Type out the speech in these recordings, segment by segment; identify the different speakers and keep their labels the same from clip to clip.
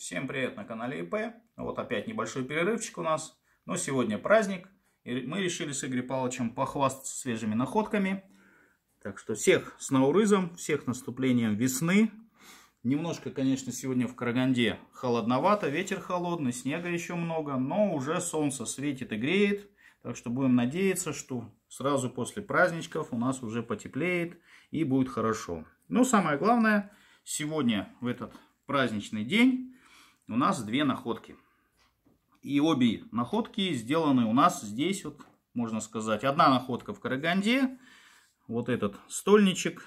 Speaker 1: Всем привет на канале ИП. Вот опять небольшой перерывчик у нас. Но сегодня праздник. И мы решили с Игорем Павловичем похвастаться свежими находками. Так что всех с наурызом, всех наступлением весны. Немножко, конечно, сегодня в Караганде холодновато, ветер холодный, снега еще много, но уже солнце светит и греет. Так что будем надеяться, что сразу после праздничков у нас уже потеплеет и будет хорошо. Но самое главное, сегодня в этот праздничный день у нас две находки. И обе находки сделаны у нас здесь, вот, можно сказать. Одна находка в Караганде, вот этот стольничек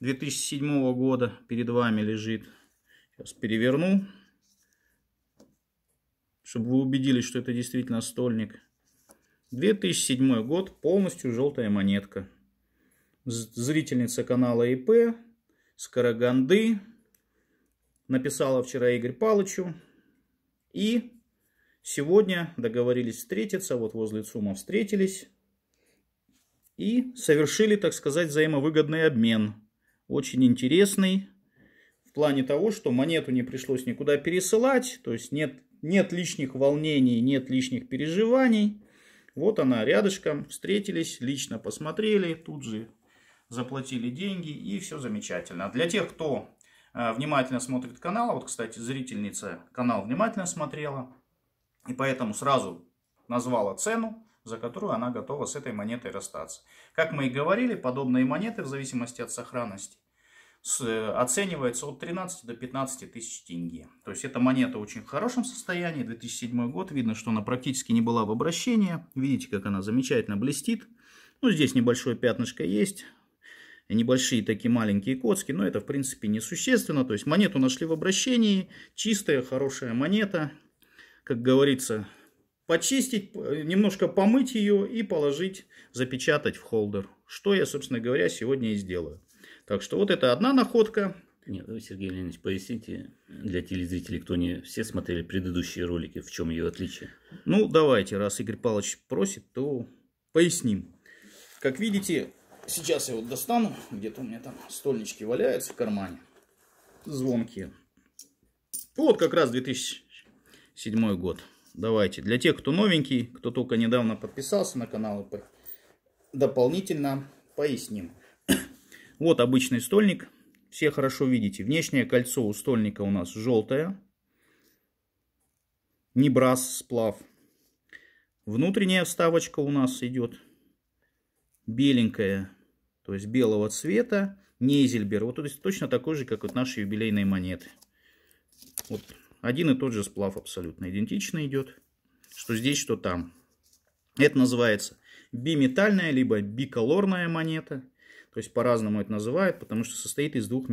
Speaker 1: 2007 года перед вами лежит. Сейчас переверну, чтобы вы убедились, что это действительно стольник. 2007 год, полностью желтая монетка. Зрительница канала ИП с Караганды, написала вчера Игорь Палычу. И сегодня договорились встретиться, вот возле ЦУМа встретились. И совершили, так сказать, взаимовыгодный обмен. Очень интересный. В плане того, что монету не пришлось никуда пересылать. То есть нет, нет лишних волнений, нет лишних переживаний. Вот она рядышком, встретились, лично посмотрели, тут же заплатили деньги и все замечательно. Для тех, кто Э, внимательно смотрит канал. Вот, кстати, зрительница канал внимательно смотрела. И поэтому сразу назвала цену, за которую она готова с этой монетой расстаться. Как мы и говорили, подобные монеты в зависимости от сохранности э, оценивается от 13 до 15 тысяч тенге. То есть эта монета очень в хорошем состоянии. 2007 год. Видно, что она практически не была в обращении. Видите, как она замечательно блестит. Ну, здесь небольшое пятнышко есть небольшие такие маленькие коцки, но это в принципе не существенно. То есть монету нашли в обращении, чистая, хорошая монета. Как говорится, почистить, немножко помыть ее и положить, запечатать в холдер. Что я, собственно говоря, сегодня и сделаю. Так что вот это одна находка. Нет, вы, ну, Сергей Леонидович, поясните для телезрителей, кто не все смотрели предыдущие ролики, в чем ее отличие? Ну, давайте, раз Игорь Павлович просит, то поясним. Как видите, Сейчас я вот достану, где-то у меня там стольнички валяются в кармане, звонкие. Вот как раз 2007 год. Давайте, для тех, кто новенький, кто только недавно подписался на канал, дополнительно поясним. Вот обычный стольник, все хорошо видите. Внешнее кольцо у стольника у нас желтое, не брас сплав. Внутренняя вставочка у нас идет беленькая, то есть белого цвета, Нейзельбер. Вот то есть точно такой же, как вот наши юбилейные монеты. Вот один и тот же сплав абсолютно идентично идет. Что здесь, что там. Это называется биметальная, либо биколорная монета. То есть по-разному это называют, потому что состоит из двух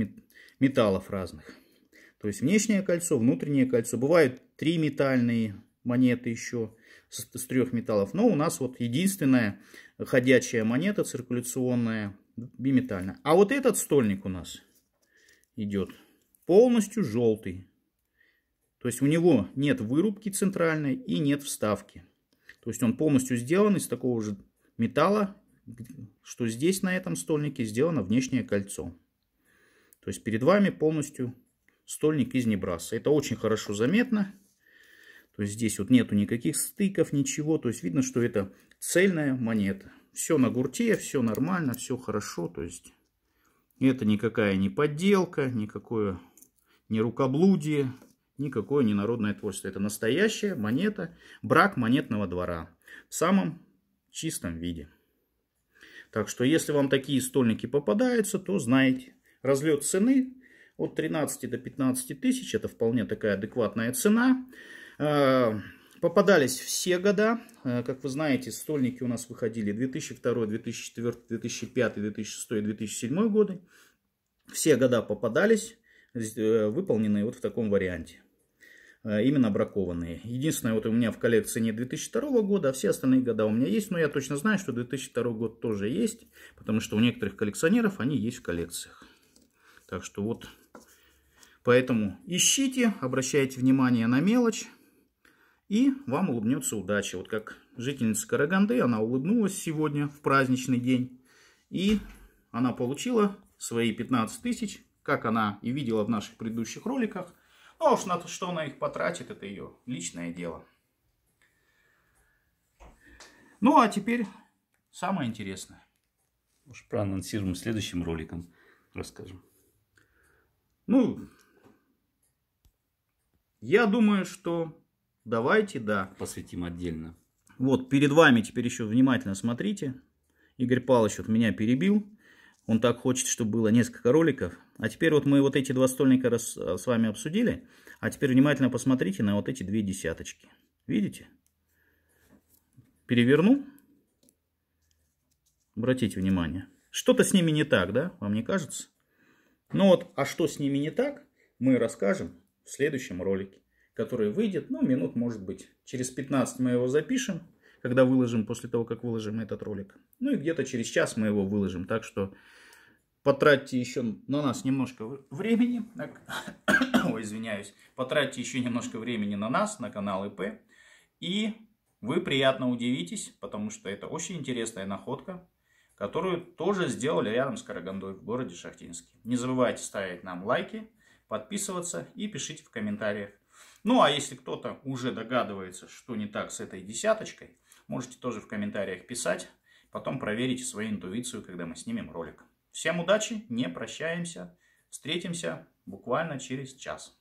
Speaker 1: металлов разных. То есть внешнее кольцо, внутреннее кольцо. Бывают три метальные монеты еще с, с трех металлов. Но у нас вот единственная ходячая монета циркуляционная биметальная. А вот этот стольник у нас идет полностью желтый. То есть у него нет вырубки центральной и нет вставки. То есть он полностью сделан из такого же металла, что здесь на этом стольнике сделано внешнее кольцо. То есть перед вами полностью стольник из небраса. Это очень хорошо заметно. То есть здесь вот нету никаких стыков, ничего. То есть видно, что это цельная монета. Все на гурте, все нормально, все хорошо. То есть это никакая не подделка, никакое не рукоблудие, никакое не народное творчество. Это настоящая монета, брак монетного двора в самом чистом виде. Так что, если вам такие стольники попадаются, то знайте. Разлет цены от 13 до 15 тысяч, это вполне такая адекватная цена. Э, попадались все года. Э, как вы знаете, стольники у нас выходили 2002, 2004, 2005, 2006 2007 годы. Все года попадались, э, выполненные вот в таком варианте. Именно бракованные. Единственное, вот у меня в коллекции нет 2002 года, а все остальные года у меня есть. Но я точно знаю, что 2002 год тоже есть, потому что у некоторых коллекционеров они есть в коллекциях. Так что вот, поэтому ищите, обращайте внимание на мелочь и вам улыбнется удача. Вот как жительница Караганды, она улыбнулась сегодня в праздничный день, и она получила свои 15 тысяч, как она и видела в наших предыдущих роликах. Ну а уж на то, что она их потратит, это ее личное дело. Ну а теперь самое интересное. Уж проанонсируем следующим роликом, расскажем. Ну, я думаю, что Давайте, да. Посвятим отдельно. Вот, перед вами теперь еще внимательно смотрите. Игорь Павлович вот меня перебил. Он так хочет, чтобы было несколько роликов. А теперь вот мы вот эти два стольника раз, э, с вами обсудили. А теперь внимательно посмотрите на вот эти две десяточки. Видите? Переверну. Обратите внимание. Что-то с ними не так, да? Вам не кажется? Ну вот, а что с ними не так, мы расскажем в следующем ролике который выйдет, ну, минут, может быть, через 15 мы его запишем, когда выложим, после того, как выложим этот ролик. Ну и где-то через час мы его выложим, так что потратьте еще на нас немножко времени, ой, извиняюсь, потратьте еще немножко времени на нас, на канал ИП, и вы приятно удивитесь, потому что это очень интересная находка, которую тоже сделали рядом с Карагандой в городе Шахтинске. Не забывайте ставить нам лайки, подписываться и пишите в комментариях. Ну а если кто-то уже догадывается, что не так с этой десяточкой, можете тоже в комментариях писать. Потом проверите свою интуицию, когда мы снимем ролик. Всем удачи, не прощаемся. Встретимся буквально через час.